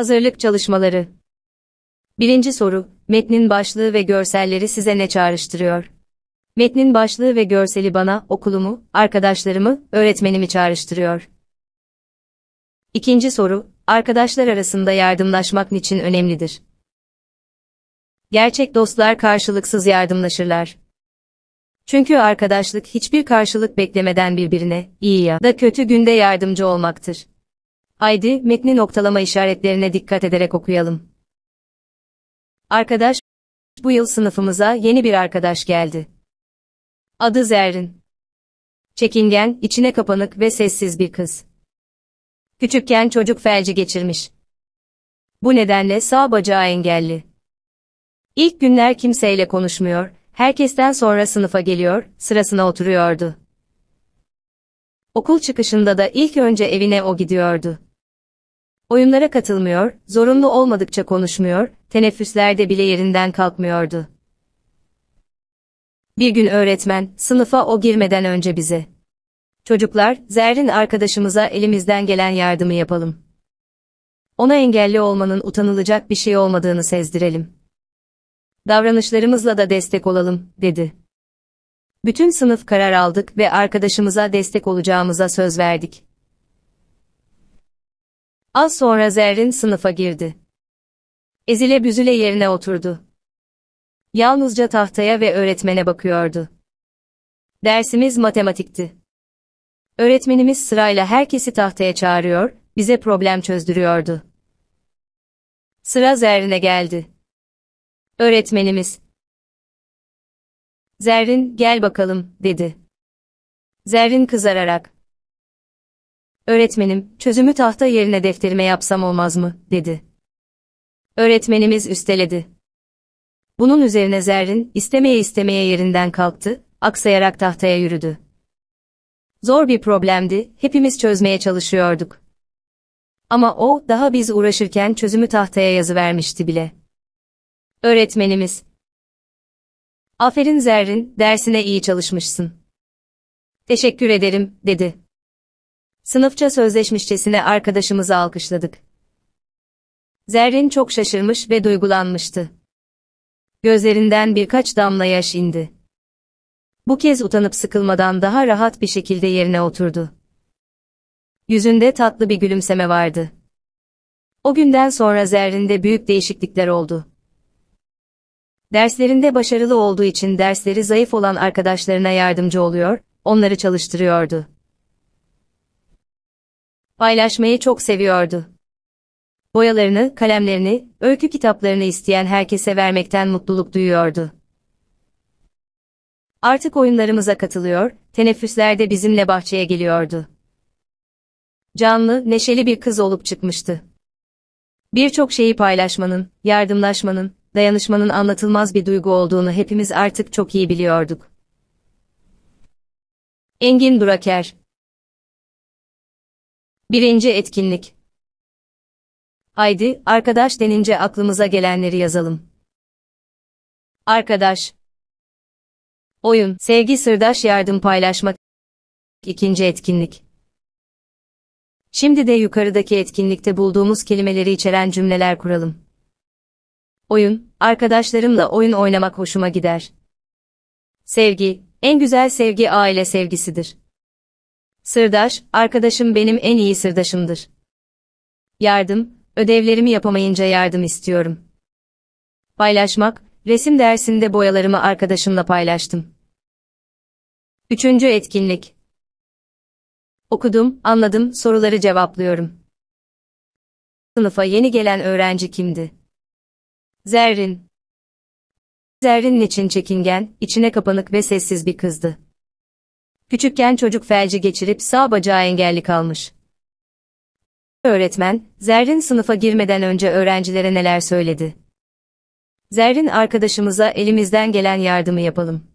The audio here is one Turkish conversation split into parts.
Hazırlık çalışmaları. Birinci soru, metnin başlığı ve görselleri size ne çağrıştırıyor? Metnin başlığı ve görseli bana, okulumu, arkadaşlarımı, öğretmenimi çağrıştırıyor. İkinci soru, arkadaşlar arasında yardımlaşmak niçin önemlidir? Gerçek dostlar karşılıksız yardımlaşırlar. Çünkü arkadaşlık hiçbir karşılık beklemeden birbirine, iyi ya da kötü günde yardımcı olmaktır. Haydi metni noktalama işaretlerine dikkat ederek okuyalım. Arkadaş, bu yıl sınıfımıza yeni bir arkadaş geldi. Adı Zerrin. Çekingen, içine kapanık ve sessiz bir kız. Küçükken çocuk felci geçirmiş. Bu nedenle sağ bacağı engelli. İlk günler kimseyle konuşmuyor, herkesten sonra sınıfa geliyor, sırasına oturuyordu. Okul çıkışında da ilk önce evine o gidiyordu. Oyunlara katılmıyor, zorunlu olmadıkça konuşmuyor, teneffüslerde bile yerinden kalkmıyordu. Bir gün öğretmen, sınıfa o girmeden önce bize. Çocuklar, Zerrin arkadaşımıza elimizden gelen yardımı yapalım. Ona engelli olmanın utanılacak bir şey olmadığını sezdirelim. Davranışlarımızla da destek olalım, dedi. Bütün sınıf karar aldık ve arkadaşımıza destek olacağımıza söz verdik. Az sonra Zerrin sınıfa girdi. Ezile büzüle yerine oturdu. Yalnızca tahtaya ve öğretmene bakıyordu. Dersimiz matematikti. Öğretmenimiz sırayla herkesi tahtaya çağırıyor, bize problem çözdürüyordu. Sıra Zerrin'e geldi. Öğretmenimiz. Zerrin, gel bakalım, dedi. Zerrin kızararak, Öğretmenim, çözümü tahta yerine defterime yapsam olmaz mı, dedi. Öğretmenimiz üsteledi. Bunun üzerine Zerrin, istemeye istemeye yerinden kalktı, aksayarak tahtaya yürüdü. Zor bir problemdi, hepimiz çözmeye çalışıyorduk. Ama o, daha biz uğraşırken çözümü tahtaya yazı vermişti bile. Öğretmenimiz. Aferin Zerrin, dersine iyi çalışmışsın. Teşekkür ederim, dedi. Sınıfça sözleşmişçesine arkadaşımızı alkışladık. Zerrin çok şaşırmış ve duygulanmıştı. Gözlerinden birkaç damla yaş indi. Bu kez utanıp sıkılmadan daha rahat bir şekilde yerine oturdu. Yüzünde tatlı bir gülümseme vardı. O günden sonra Zerrin'de büyük değişiklikler oldu. Derslerinde başarılı olduğu için dersleri zayıf olan arkadaşlarına yardımcı oluyor, onları çalıştırıyordu paylaşmayı çok seviyordu. Boyalarını, kalemlerini, öykü kitaplarını isteyen herkese vermekten mutluluk duyuyordu. Artık oyunlarımıza katılıyor, teneffüslerde bizimle bahçeye geliyordu. Canlı, neşeli bir kız olup çıkmıştı. Birçok şeyi paylaşmanın, yardımlaşmanın, dayanışmanın anlatılmaz bir duygu olduğunu hepimiz artık çok iyi biliyorduk. Engin Duraker Birinci etkinlik. Haydi, arkadaş denince aklımıza gelenleri yazalım. Arkadaş. Oyun, sevgi, sırdaş, yardım paylaşmak. İkinci etkinlik. Şimdi de yukarıdaki etkinlikte bulduğumuz kelimeleri içeren cümleler kuralım. Oyun, arkadaşlarımla oyun oynamak hoşuma gider. Sevgi, en güzel sevgi aile sevgisidir. Sırdaş, arkadaşım benim en iyi sırdaşımdır. Yardım, ödevlerimi yapamayınca yardım istiyorum. Paylaşmak, resim dersinde boyalarımı arkadaşımla paylaştım. Üçüncü etkinlik. Okudum, anladım, soruları cevaplıyorum. Sınıfa yeni gelen öğrenci kimdi? Zerrin. Zerrin için çekingen, içine kapanık ve sessiz bir kızdı. Küçükken çocuk felci geçirip sağ bacağı engelli kalmış. Öğretmen, Zerrin sınıfa girmeden önce öğrencilere neler söyledi? Zerrin arkadaşımıza elimizden gelen yardımı yapalım.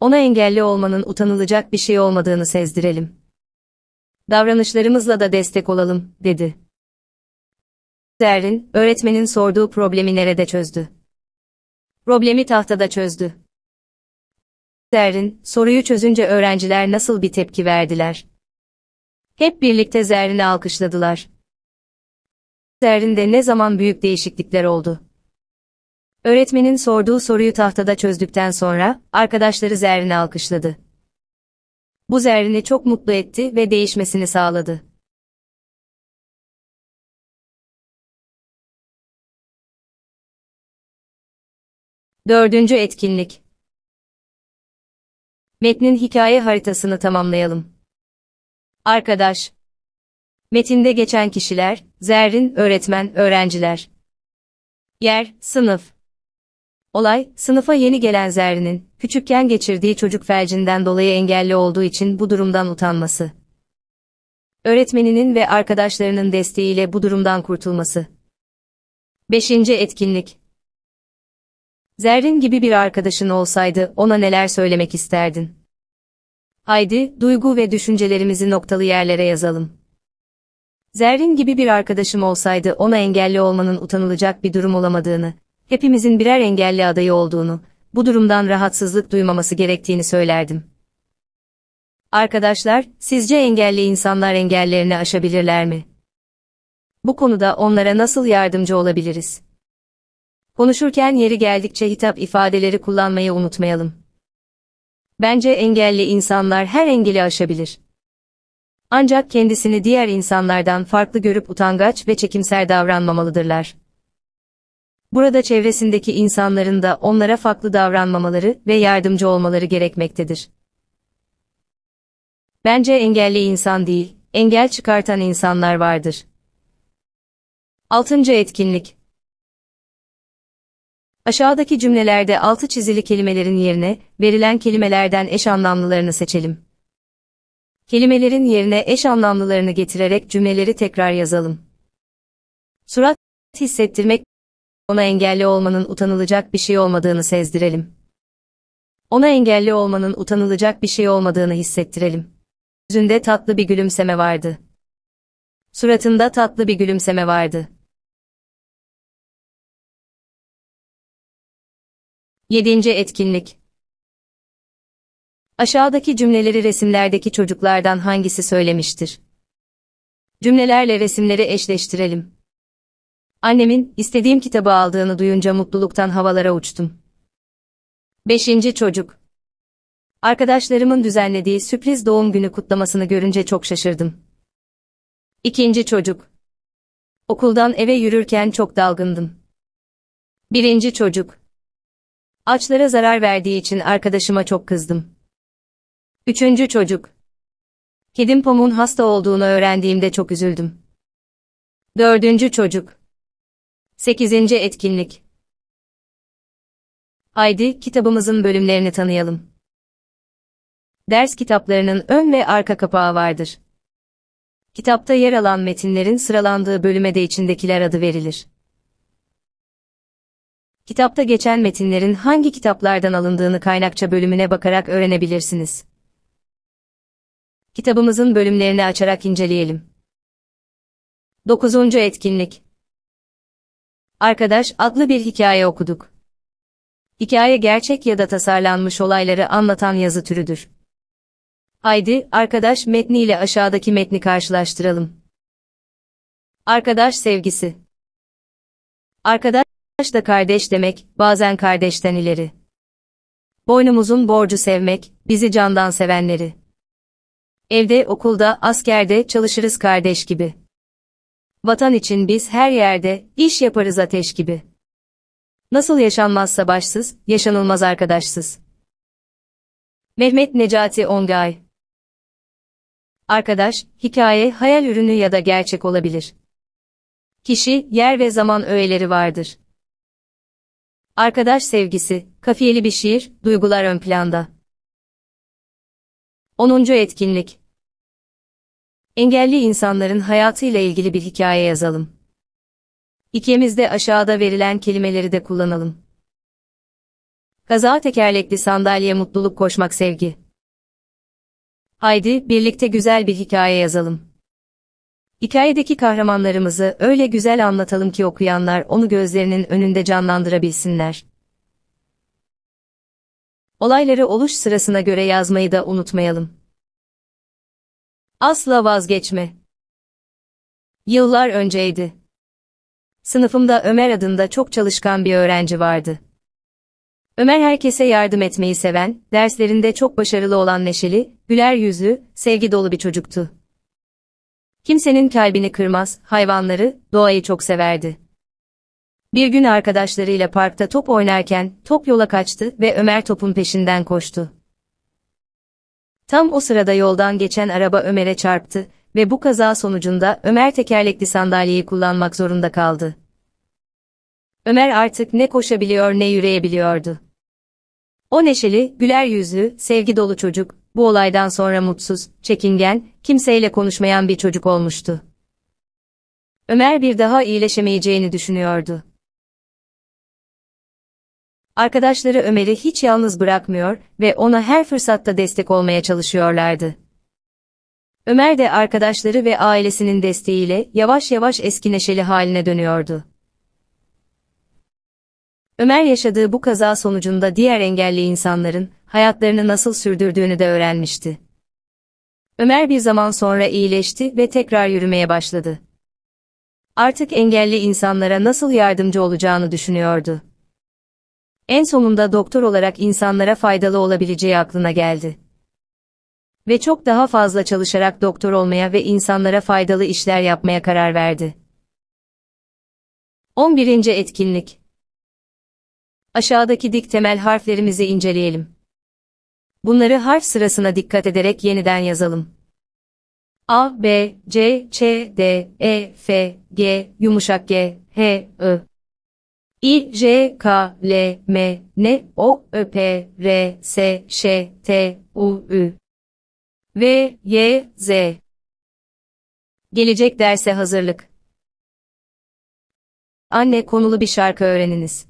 Ona engelli olmanın utanılacak bir şey olmadığını sezdirelim. Davranışlarımızla da destek olalım, dedi. Zerrin, öğretmenin sorduğu problemi nerede çözdü? Problemi tahtada çözdü. Zerrin, soruyu çözünce öğrenciler nasıl bir tepki verdiler? Hep birlikte Zerrin'i alkışladılar. Zerrin'de ne zaman büyük değişiklikler oldu? Öğretmenin sorduğu soruyu tahtada çözdükten sonra, arkadaşları Zerrin'i alkışladı. Bu Zerrin'i çok mutlu etti ve değişmesini sağladı. Dördüncü etkinlik Metnin hikaye haritasını tamamlayalım. Arkadaş Metinde geçen kişiler, Zerrin, öğretmen, öğrenciler. Yer, sınıf. Olay, sınıfa yeni gelen Zerrin'in, küçükken geçirdiği çocuk felcinden dolayı engelli olduğu için bu durumdan utanması. Öğretmeninin ve arkadaşlarının desteğiyle bu durumdan kurtulması. Beşinci Etkinlik Zerrin gibi bir arkadaşın olsaydı ona neler söylemek isterdin? Haydi, duygu ve düşüncelerimizi noktalı yerlere yazalım. Zerrin gibi bir arkadaşım olsaydı ona engelli olmanın utanılacak bir durum olamadığını, hepimizin birer engelli adayı olduğunu, bu durumdan rahatsızlık duymaması gerektiğini söylerdim. Arkadaşlar, sizce engelli insanlar engellerini aşabilirler mi? Bu konuda onlara nasıl yardımcı olabiliriz? Konuşurken yeri geldikçe hitap ifadeleri kullanmayı unutmayalım. Bence engelli insanlar her engeli aşabilir. Ancak kendisini diğer insanlardan farklı görüp utangaç ve çekimser davranmamalıdırlar. Burada çevresindeki insanların da onlara farklı davranmamaları ve yardımcı olmaları gerekmektedir. Bence engelli insan değil, engel çıkartan insanlar vardır. 6. Etkinlik Aşağıdaki cümlelerde altı çizili kelimelerin yerine verilen kelimelerden eş anlamlılarını seçelim. Kelimelerin yerine eş anlamlılarını getirerek cümleleri tekrar yazalım. Surat hissettirmek, ona engelli olmanın utanılacak bir şey olmadığını sezdirelim. Ona engelli olmanın utanılacak bir şey olmadığını hissettirelim. Yüzünde tatlı bir gülümseme vardı. Suratında tatlı bir gülümseme vardı. 7. Etkinlik Aşağıdaki cümleleri resimlerdeki çocuklardan hangisi söylemiştir? Cümlelerle resimleri eşleştirelim. Annemin istediğim kitabı aldığını duyunca mutluluktan havalara uçtum. 5. Çocuk Arkadaşlarımın düzenlediği sürpriz doğum günü kutlamasını görünce çok şaşırdım. 2. Çocuk Okuldan eve yürürken çok dalgındım. 1. Çocuk Açlara zarar verdiği için arkadaşıma çok kızdım. Üçüncü çocuk. Kedim Pom'un hasta olduğunu öğrendiğimde çok üzüldüm. Dördüncü çocuk. Sekizinci etkinlik. Haydi kitabımızın bölümlerini tanıyalım. Ders kitaplarının ön ve arka kapağı vardır. Kitapta yer alan metinlerin sıralandığı bölüme de içindekiler adı verilir. Kitapta geçen metinlerin hangi kitaplardan alındığını kaynakça bölümüne bakarak öğrenebilirsiniz. Kitabımızın bölümlerini açarak inceleyelim. 9. Etkinlik Arkadaş adlı bir hikaye okuduk. Hikaye gerçek ya da tasarlanmış olayları anlatan yazı türüdür. Haydi, arkadaş metniyle aşağıdaki metni karşılaştıralım. Arkadaş sevgisi Arkadaş Kardeş da kardeş demek, bazen kardeşten ileri. Boynumuzun borcu sevmek, bizi candan sevenleri. Evde, okulda, askerde çalışırız kardeş gibi. Vatan için biz her yerde, iş yaparız ateş gibi. Nasıl yaşanmaz savaşsız, yaşanılmaz arkadaşsız. Mehmet Necati Ongay Arkadaş, hikaye, hayal ürünü ya da gerçek olabilir. Kişi, yer ve zaman öğeleri vardır. Arkadaş sevgisi, kafiyeli bir şiir, duygular ön planda. 10. etkinlik. Engelli insanların hayatıyla ilgili bir hikaye yazalım. İkemizde aşağıda verilen kelimeleri de kullanalım. Kaza tekerlekli sandalye mutluluk koşmak sevgi. Haydi birlikte güzel bir hikaye yazalım. Hikayedeki kahramanlarımızı öyle güzel anlatalım ki okuyanlar onu gözlerinin önünde canlandırabilsinler. Olayları oluş sırasına göre yazmayı da unutmayalım. Asla vazgeçme. Yıllar önceydi. Sınıfımda Ömer adında çok çalışkan bir öğrenci vardı. Ömer herkese yardım etmeyi seven, derslerinde çok başarılı olan neşeli, güler yüzlü, sevgi dolu bir çocuktu. Kimsenin kalbini kırmaz, hayvanları, doğayı çok severdi. Bir gün arkadaşlarıyla parkta top oynarken top yola kaçtı ve Ömer topun peşinden koştu. Tam o sırada yoldan geçen araba Ömer'e çarptı ve bu kaza sonucunda Ömer tekerlekli sandalyeyi kullanmak zorunda kaldı. Ömer artık ne koşabiliyor ne yürüyebiliyordu. O neşeli, güler yüzlü, sevgi dolu çocuk, bu olaydan sonra mutsuz, çekingen, kimseyle konuşmayan bir çocuk olmuştu. Ömer bir daha iyileşemeyeceğini düşünüyordu. Arkadaşları Ömer'i hiç yalnız bırakmıyor ve ona her fırsatta destek olmaya çalışıyorlardı. Ömer de arkadaşları ve ailesinin desteğiyle yavaş yavaş eski neşeli haline dönüyordu. Ömer yaşadığı bu kaza sonucunda diğer engelli insanların hayatlarını nasıl sürdürdüğünü de öğrenmişti. Ömer bir zaman sonra iyileşti ve tekrar yürümeye başladı. Artık engelli insanlara nasıl yardımcı olacağını düşünüyordu. En sonunda doktor olarak insanlara faydalı olabileceği aklına geldi. Ve çok daha fazla çalışarak doktor olmaya ve insanlara faydalı işler yapmaya karar verdi. 11. Etkinlik Aşağıdaki dik temel harflerimizi inceleyelim. Bunları harf sırasına dikkat ederek yeniden yazalım. A, B, C, Ç, D, E, F, G, yumuşak G, H, I. I, J, K, L, M, N, O, Ö, P, R, S, Ş, T, U, Ü. V, Y, Z. Gelecek derse hazırlık. Anne konulu bir şarkı öğreniniz.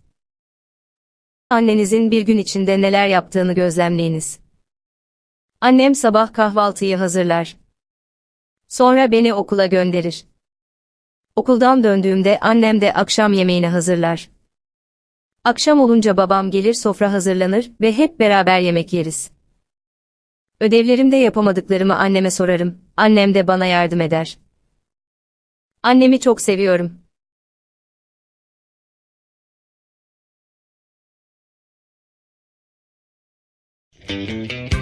Annenizin bir gün içinde neler yaptığını gözlemleyiniz. Annem sabah kahvaltıyı hazırlar. Sonra beni okula gönderir. Okuldan döndüğümde annem de akşam yemeğini hazırlar. Akşam olunca babam gelir sofra hazırlanır ve hep beraber yemek yeriz. Ödevlerimde yapamadıklarımı anneme sorarım, annem de bana yardım eder. Annemi çok seviyorum. Thank you.